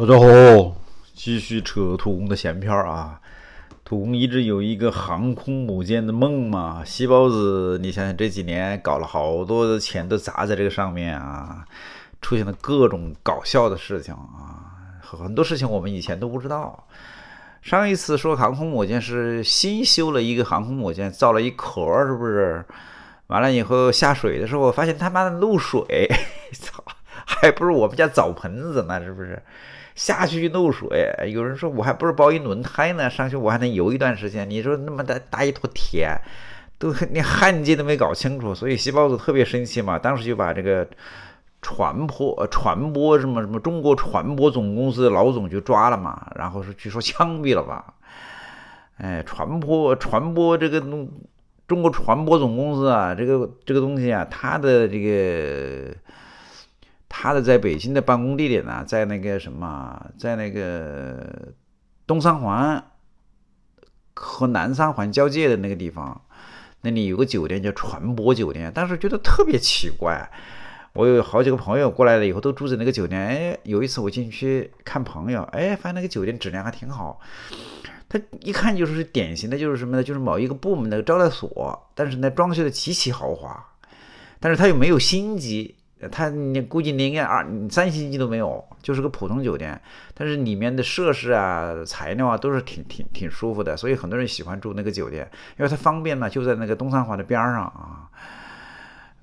大家好，继续扯土工的闲片儿啊。土工一直有一个航空母舰的梦嘛，细包子，你想想这几年搞了好多的钱都砸在这个上面啊，出现了各种搞笑的事情啊，很多事情我们以前都不知道。上一次说航空母舰是新修了一个航空母舰，造了一壳，是不是？完了以后下水的时候发现他妈的漏水，操，还不如我们家澡盆子呢，是不是？下去就漏水，有人说我还不是包一轮胎呢，上去我还能游一段时间。你说那么大大一坨铁，都连焊接都没搞清楚，所以细胞子特别生气嘛，当时就把这个船舶、船舶什么什么中国船舶总公司的老总就抓了嘛，然后是据说枪毙了吧？哎，传播传播这个东，中国船舶总公司啊，这个这个东西啊，它的这个。他的在北京的办公地点呢，在那个什么，在那个东三环和南三环交界的那个地方，那里有个酒店叫船舶酒店。但是觉得特别奇怪，我有好几个朋友过来了以后都住在那个酒店。哎，有一次我进去看朋友，哎，发现那个酒店质量还挺好。他一看就是典型的，就是什么呢？就是某一个部门的招待所，但是呢，装修的极其豪华，但是他又没有星级。他你估计连个二、三星级都没有，就是个普通酒店。但是里面的设施啊、材料啊都是挺挺挺舒服的，所以很多人喜欢住那个酒店，因为它方便呢，就在那个东三环的边上啊。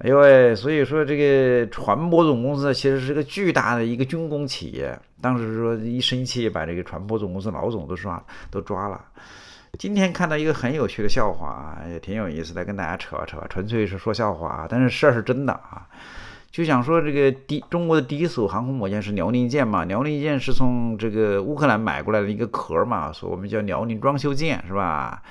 因为所以说，这个船舶总公司其实是个巨大的一个军工企业。当时说一生气，把这个船舶总公司老总都抓都抓了。今天看到一个很有趣的笑话，啊，也挺有意思的，跟大家扯扯，纯粹是说笑话，啊，但是事儿是真的啊。就想说这个第中国的第一艘航空母舰是辽宁舰嘛，辽宁舰是从这个乌克兰买过来的一个壳嘛，所以我们叫辽宁装修舰是吧？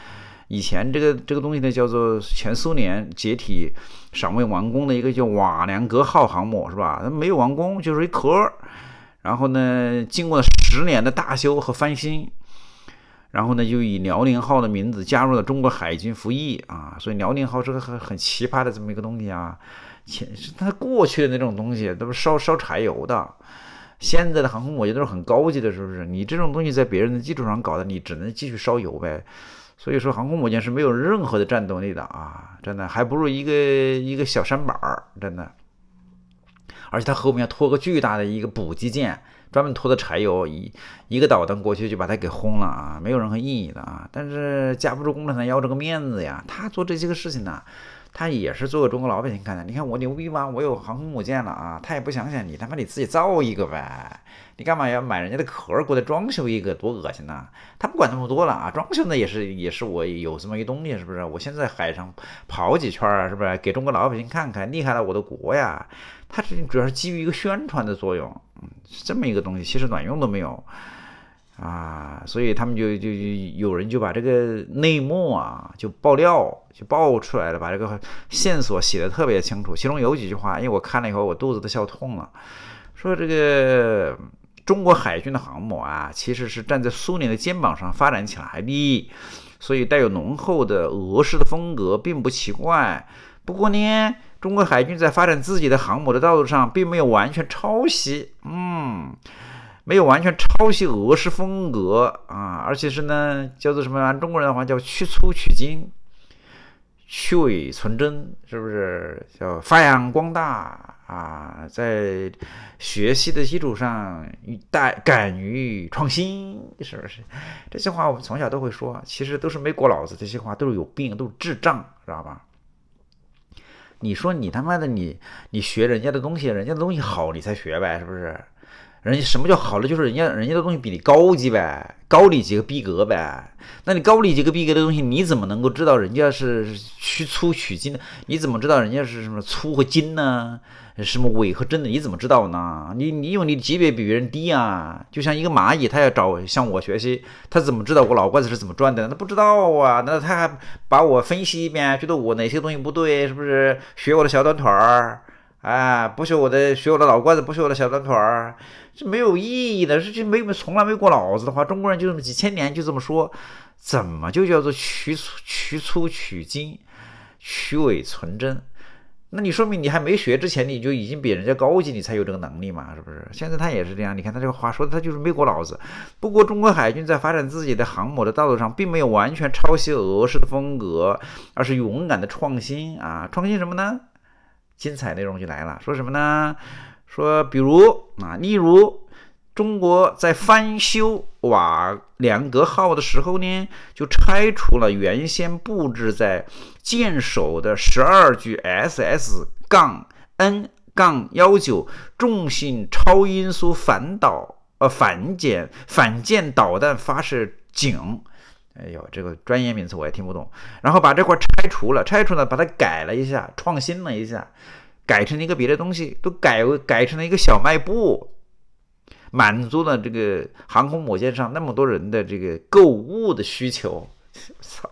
以前这个这个东西呢叫做前苏联解体尚未完工的一个叫瓦良格号航母是吧？它没有完工就是一壳，然后呢经过十年的大修和翻新。然后呢，就以辽宁号的名字加入了中国海军服役啊，所以辽宁号是个很很奇葩的这么一个东西啊，前它过去的那种东西都是烧烧柴油的，现在的航空母舰都是很高级的，是不是？你这种东西在别人的基础上搞的，你只能继续烧油呗。所以说，航空母舰是没有任何的战斗力的啊，真的还不如一个一个小山板儿，真的。而且它后面拖个巨大的一个补给舰。专门拖的柴油一一个导弹过去就把它给轰了啊，没有任何意义的啊。但是架不住共产党要这个面子呀，他做这些个事情呢，他也是做中国老百姓看的。你看我牛逼吗？我有航空母舰了啊，他也不想想你他妈你自己造一个呗，你干嘛要买人家的壳过来装修一个，多恶心呐！他不管那么多了啊，装修呢也是也是我有这么一东西，是不是？我现在海上跑几圈，啊，是不是给中国老百姓看看厉害了我的国呀？他这主要是基于一个宣传的作用。是这么一个东西，其实卵用都没有啊，所以他们就就就有人就把这个内幕啊就爆料，就爆出来了，把这个线索写的特别清楚。其中有几句话，因为我看了以后我肚子都笑痛了。说这个中国海军的航母啊，其实是站在苏联的肩膀上发展起来的，所以带有浓厚的俄式的风格，并不奇怪。不过呢。中国海军在发展自己的航母的道路上，并没有完全抄袭，嗯，没有完全抄袭俄式风格啊，而且是呢，叫做什么？按中国人的话叫去粗取精，去伪存真，是不是？叫发扬光大啊，在学习的基础上，带敢于创新，是不是？这些话我们从小都会说，其实都是没过脑子，这些话都是有病，都是智障，知道吧？你说你他妈的，你你学人家的东西，人家的东西好，你才学呗，是不是？人家什么叫好了，就是人家人家的东西比你高级呗，高你几个逼格呗。那你高你几个逼格的东西，你怎么能够知道人家是取粗取精的？你怎么知道人家是什么粗和精呢？什么伪和真的？你怎么知道呢？你你因为你的级别比别人低啊，就像一个蚂蚁，他要找向我学习，他怎么知道我老瓜子是怎么赚的？他不知道啊。那他还把我分析一遍，觉得我哪些东西不对，是不是学我的小短腿儿？哎，不学我的，学我的老惯子，不学我的小短腿儿，这没有意义的。这这没从来没过脑子的话，中国人就这么几千年就这么说，怎么就叫做取取粗取精，取伪存真？那你说明你还没学之前，你就已经比人家高级，你才有这个能力嘛，是不是？现在他也是这样，你看他这个话说的，他就是没过脑子。不过中国海军在发展自己的航母的道路上，并没有完全抄袭俄式的风格，而是勇敢的创新啊！创新什么呢？精彩内容就来了，说什么呢？说，比如啊，例如，中国在翻修瓦良格号的时候呢，就拆除了原先布置在舰首的十二具 S S 杠 N 杠幺九重型超音速反导呃反舰反舰导弹发射井。哎呦，这个专业名词我也听不懂。然后把这块拆除了，拆除了，把它改了一下，创新了一下，改成了一个别的东西，都改为改成了一个小卖部，满足了这个航空母舰上那么多人的这个购物的需求。操，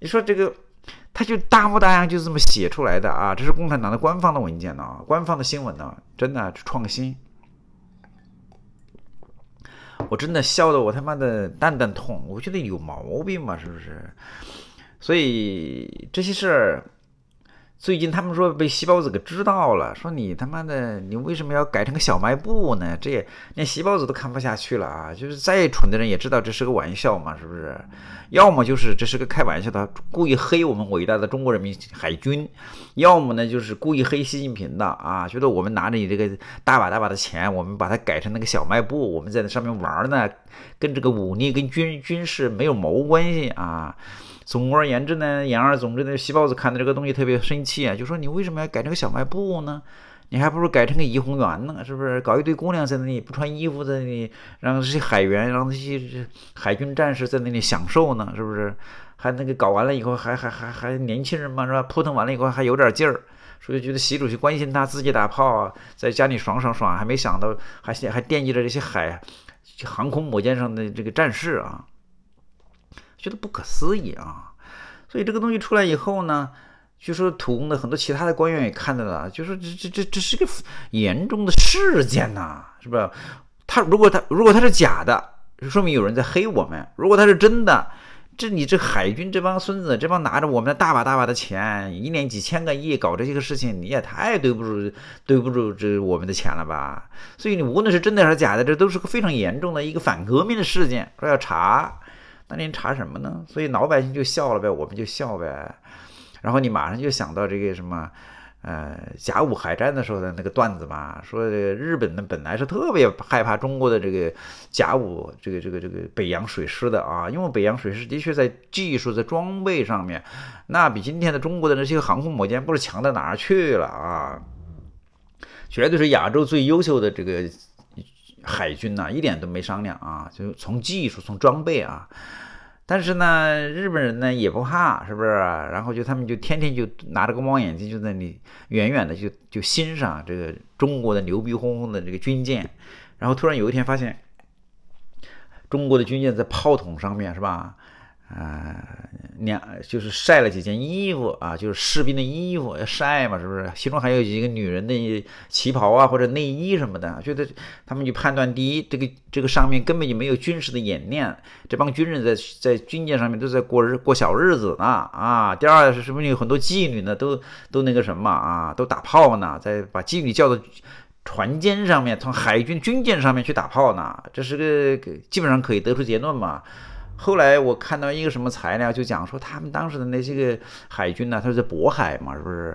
你说这个，他就大模大样就这么写出来的啊？这是共产党的官方的文件呢，官方的新闻呢，真的创新。我真的笑的我他妈的蛋蛋痛，我觉得有毛病嘛，是不是？所以这些事儿。最近他们说被西包子给知道了，说你他妈的，你为什么要改成个小卖部呢？这也连西包子都看不下去了啊！就是再蠢的人也知道这是个玩笑嘛，是不是？要么就是这是个开玩笑的，故意黑我们伟大的中国人民海军；要么呢就是故意黑习近平的啊，觉得我们拿着你这个大把大把的钱，我们把它改成那个小卖部，我们在那上面玩呢，跟这个武力跟军军事没有毛关系啊！总而言之呢，言而总之呢，习包子看的这个东西特别生气啊，就说你为什么要改这个小卖部呢？你还不如改成个怡红园呢，是不是？搞一堆姑娘在那里不穿衣服在那里，让这些海员，让这些海军战士在那里享受呢，是不是？还那个搞完了以后还还还还年轻人嘛是吧？扑腾完了以后还有点劲儿，所以觉得习主席关心他自己打炮，啊，在家里爽爽爽，还没想到还还惦记着这些海航空母舰上的这个战士啊。觉得不可思议啊！所以这个东西出来以后呢，据说土公的很多其他的官员也看到了，就说这这这这是个严重的事件呐，是吧？他如果他如果他是假的，就说明有人在黑我们；如果他是真的，这你这海军这帮孙子，这帮拿着我们的大把大把的钱，一年几千个亿搞这些个事情，你也太对不住对不住这我们的钱了吧？所以你无论是真的还是假的，这都是个非常严重的一个反革命的事件，说要查。那您查什么呢？所以老百姓就笑了呗，我们就笑呗。然后你马上就想到这个什么，呃，甲午海战的时候的那个段子嘛，说日本呢本来是特别害怕中国的这个甲午这个这个这个北洋水师的啊，因为北洋水师的确在技术在装备上面，那比今天的中国的那些航空母舰不是强到哪儿去了啊，绝对是亚洲最优秀的这个。海军呐，一点都没商量啊，就从技术从装备啊，但是呢，日本人呢也不怕，是不是？然后就他们就天天就拿着个望远镜就在那里远远的就就欣赏这个中国的牛逼哄哄的这个军舰，然后突然有一天发现，中国的军舰在炮筒上面，是吧？啊，两就是晒了几件衣服啊，就是士兵的衣服要晒嘛，是不是？其中还有一个女人的旗袍啊，或者内衣什么的。觉得他们就判断第一，这个这个上面根本就没有军事的演练，这帮军人在在军舰上面都在过日过小日子呢啊。第二是是不是有很多妓女呢？都都那个什么啊，都打炮呢，在把妓女叫到船舰上面，从海军军舰上面去打炮呢？这是个基本上可以得出结论嘛？后来我看到一个什么材料，就讲说他们当时的那些个海军呢，他在渤海嘛，是不是？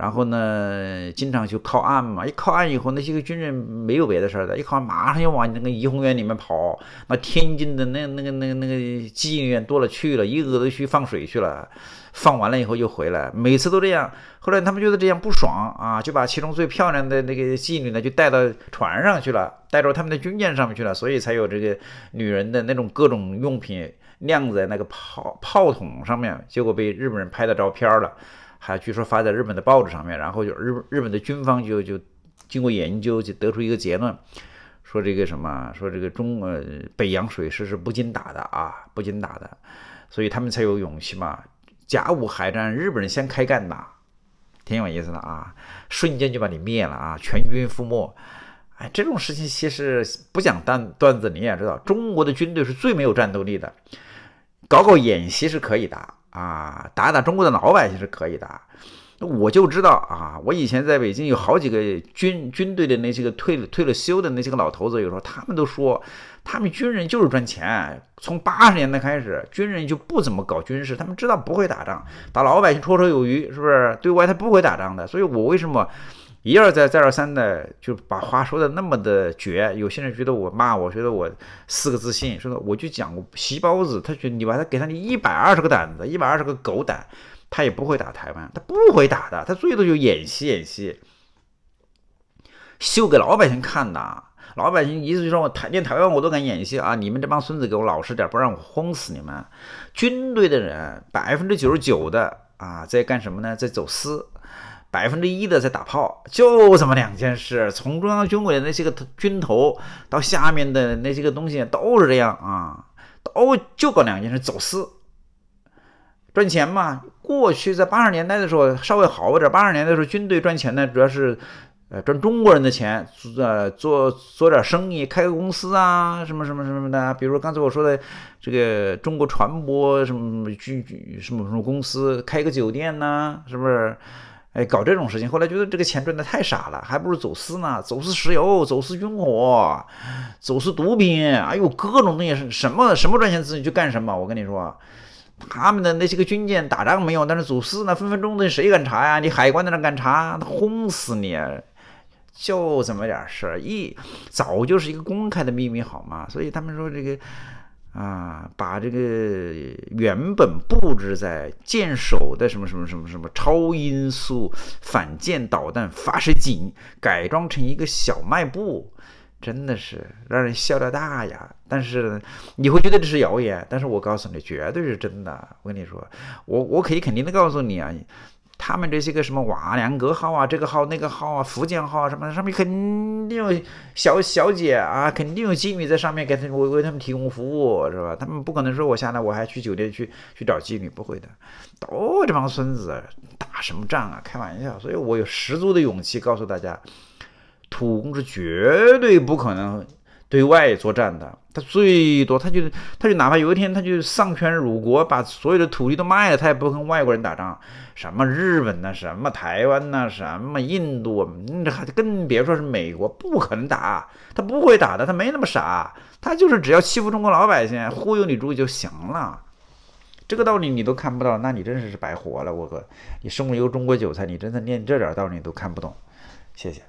然后呢，经常就靠岸嘛，一靠岸以后，那些个军人没有别的事儿的，一靠岸马上又往那个怡红院里面跑。那天津的那那个那个那个妓院多了去了，一个个都去放水去了，放完了以后又回来，每次都这样。后来他们觉得这样不爽啊，就把其中最漂亮的那个妓女呢，就带到船上去了，带到他们的军舰上面去了，所以才有这个女人的那种各种用品晾在那个炮炮筒上面，结果被日本人拍到照片了。还据说发在日本的报纸上面，然后就日本日本的军方就就经过研究就得出一个结论，说这个什么说这个中呃北洋水师是不经打的啊不经打的，所以他们才有勇气嘛。甲午海战日本人先开干的，挺有意思的啊，瞬间就把你灭了啊，全军覆没。哎，这种事情其实不讲段段子，你也知道中国的军队是最没有战斗力的。搞搞演习是可以的啊，打打中国的老百姓是可以的。那我就知道啊，我以前在北京有好几个军军队的那些个退退了休的那些个老头子，有时候他们都说，他们军人就是赚钱。从八十年代开始，军人就不怎么搞军事，他们知道不会打仗，打老百姓绰绰有余，是不是？对外他不会打仗的，所以我为什么？一而再再而三的就把话说的那么的绝，有些人觉得我骂我，觉得我四个自信，说的我就讲我皮包子，他觉得你把他给他你一百二十个胆子，一百二十个狗胆，他也不会打台湾，他不会打的，他最多就演戏演戏，秀给老百姓看的，老百姓意思就是说我台连台湾我都敢演戏啊，你们这帮孙子给我老实点，不然我轰死你们，军队的人百分之九十九的啊在干什么呢？在走私。百分之一的在打炮，就这么两件事。从中央军委的那些个军头到下面的那些个东西，都是这样啊，都就搞两件事：走私赚钱嘛。过去在八十年代的时候稍微好一点，八十年代的时候军队赚钱呢，主要是呃赚中国人的钱，呃做做点生意，开个公司啊，什么什么什么的。比如刚才我说的这个中国船舶什么什么军什么什么公司，开个酒店呢，是不是？哎，搞这种事情，后来觉得这个钱赚的太傻了，还不如走私呢。走私石油，走私军火，走私毒品，哎呦，各种东西是，什么什么赚钱自己就干什么。我跟你说，他们的那些个军舰打仗没有，但是走私呢，分分钟的谁敢查呀？你海关的人敢查，轰死你！就这么点事儿，一早就是一个公开的秘密，好吗？所以他们说这个。啊，把这个原本布置在舰首的什么什么什么什么超音速反舰导弹发射井改装成一个小卖部，真的是让人笑掉大牙。但是你会觉得这是谣言，但是我告诉你，绝对是真的。我跟你说，我我可以肯定的告诉你啊。他们这些个什么瓦良格号啊，这个号那个号啊，福建号啊，什么上面肯定有小小姐啊，肯定有妓女在上面给他为他们提供服务，是吧？他们不可能说我下来我还去酒店去去找妓女，不会的，都这帮孙子，打什么仗啊，开玩笑！所以我有十足的勇气告诉大家，土工是绝对不可能。对外作战的，他最多，他就他就哪怕有一天他就丧权辱国，把所有的土地都卖了，他也不跟外国人打仗。什么日本呐，什么台湾呐，什么印度，这还更别说是美国，不可能打，他不会打的，他没那么傻，他就是只要欺负中国老百姓，忽悠你住就行了。这个道理你都看不到，那你真是是白活了。我靠，你身为一个中国韭菜，你真的连这点道理都看不懂。谢谢。